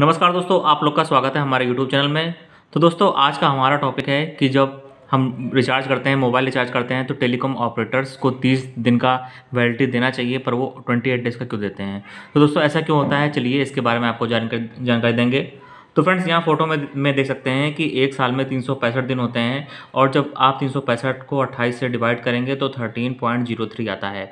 नमस्कार दोस्तों आप लोग का स्वागत है हमारे यूट्यूब चैनल में तो दोस्तों आज का हमारा टॉपिक है कि जब हम रिचार्ज करते हैं मोबाइल रिचार्ज करते हैं तो टेलीकॉम ऑपरेटर्स को 30 दिन का वैलिडिटी देना चाहिए पर वो 28 डेज का क्यों देते हैं तो दोस्तों ऐसा क्यों होता है चलिए इसके बारे में आपको जानकारी जानकारी देंगे तो फ्रेंड्स यहाँ फोटो में में देख सकते हैं कि एक साल में तीन दिन होते हैं और जब आप तीन को 28 से डिवाइड करेंगे तो 13.03 आता है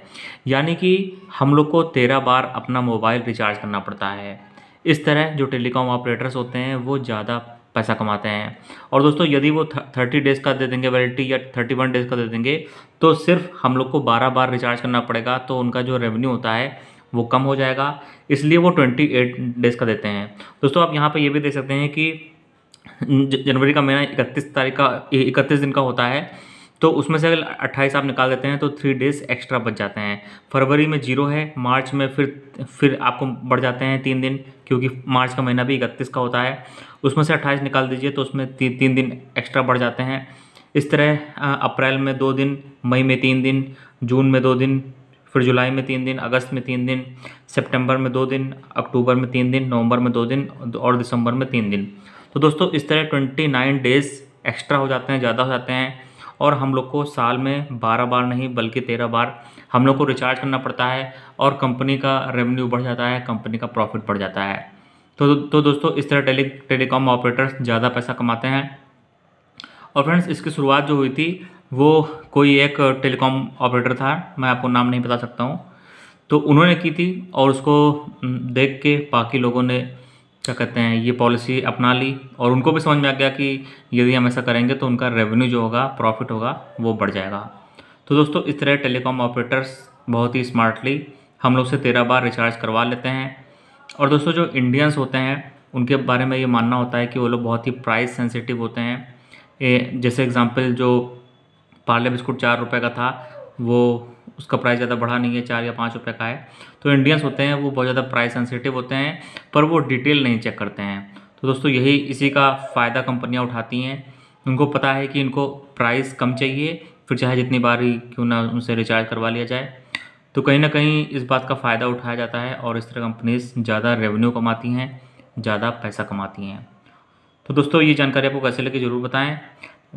यानी कि हम लोग को तेरह बार अपना मोबाइल रिचार्ज करना पड़ता है इस तरह जो टेलीकॉम ऑपरेटर्स होते हैं वो ज़्यादा पैसा कमाते हैं और दोस्तों यदि वो थर्टी डेज़ का दे देंगे वैलिडिटी या थर्टी वन डेज़ का दे देंगे तो सिर्फ हम लोग को बारह बार रिचार्ज करना पड़ेगा तो उनका जो रेवेन्यू होता है वो कम हो जाएगा इसलिए वो ट्वेंटी एट डेज़ का देते हैं दोस्तों आप यहाँ पर ये भी देख सकते हैं कि जनवरी का महीना इकतीस तारीख का इकतीस दिन का होता है तो उसमें से अगर अट्ठाईस आप निकाल देते हैं तो थ्री डेज़ एक्स्ट्रा बच जाते हैं फरवरी में जीरो है मार्च में फिर फिर आपको बढ़ जाते हैं तीन दिन क्योंकि मार्च का महीना भी इकतीस का होता है उसमें से अट्ठाईस निकाल दीजिए तो उसमें ती, तीन दिन एक्स्ट्रा बढ़ जाते हैं इस तरह अप्रैल में दो दिन मई में तीन दिन जून में दो दिन फिर जुलाई में तीन दिन अगस्त में तीन दिन सितंबर में दो दिन अक्टूबर में तीन दिन नवंबर में दो दिन और दिसंबर में तीन दिन तो दोस्तों इस तरह ट्वेंटी नाइन डेज़ एक्स्ट्रा हो जाते हैं ज़्यादा हो जाते हैं और हम लोग को साल में बारह बार नहीं बल्कि तेरह बार हम लोग को रिचार्ज करना पड़ता है और कंपनी का रेवेन्यू बढ़ जाता है कंपनी का प्रॉफिट बढ़ जाता है तो तो दोस्तों इस तरह टेली टेलीकॉम ऑपरेटर्स ज़्यादा पैसा कमाते हैं और फ्रेंड्स इसकी शुरुआत जो हुई थी वो कोई एक टेलीकॉम ऑपरेटर था मैं आपको नाम नहीं बता सकता हूँ तो उन्होंने की थी और उसको देख के बाकी लोगों ने क्या कहते हैं ये पॉलिसी अपना ली और उनको भी समझ में आ गया कि यदि हम ऐसा करेंगे तो उनका रेवेन्यू जो होगा प्रॉफिट होगा वो बढ़ जाएगा तो दोस्तों इस तरह टेलीकॉम ऑपरेटर्स बहुत ही स्मार्टली हम लोग से तेरह बार रिचार्ज करवा लेते हैं और दोस्तों जो इंडियंस होते हैं उनके बारे में ये मानना होता है कि वो लोग बहुत ही प्राइस सेंसिटिव होते हैं ए, जैसे एग्ज़ाम्पल जो पार्ले बिस्कुट चार रुपये का था वो उसका प्राइस ज़्यादा बढ़ा नहीं है चार या पाँच रुपये का है तो इंडियंस होते हैं वो बहुत ज़्यादा प्राइस सेंसिटिव होते हैं पर वो डिटेल नहीं चेक करते हैं तो दोस्तों यही इसी का फ़ायदा कंपनियाँ उठाती हैं उनको पता है कि इनको प्राइस कम चाहिए फिर चाहे जितनी बार ही क्यों ना उनसे रिचार्ज करवा लिया जाए तो कहीं ना कहीं इस बात का फ़ायदा उठाया जाता है और इस तरह कंपनीज ज़्यादा रेवेन्यू कमाती हैं ज़्यादा पैसा कमाती हैं तो दोस्तों ये जानकारी आपको कैसे लगी ज़रूर बताएं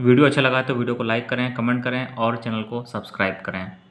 वीडियो अच्छा लगा तो वीडियो को लाइक करें कमेंट करें और चैनल को सब्सक्राइब करें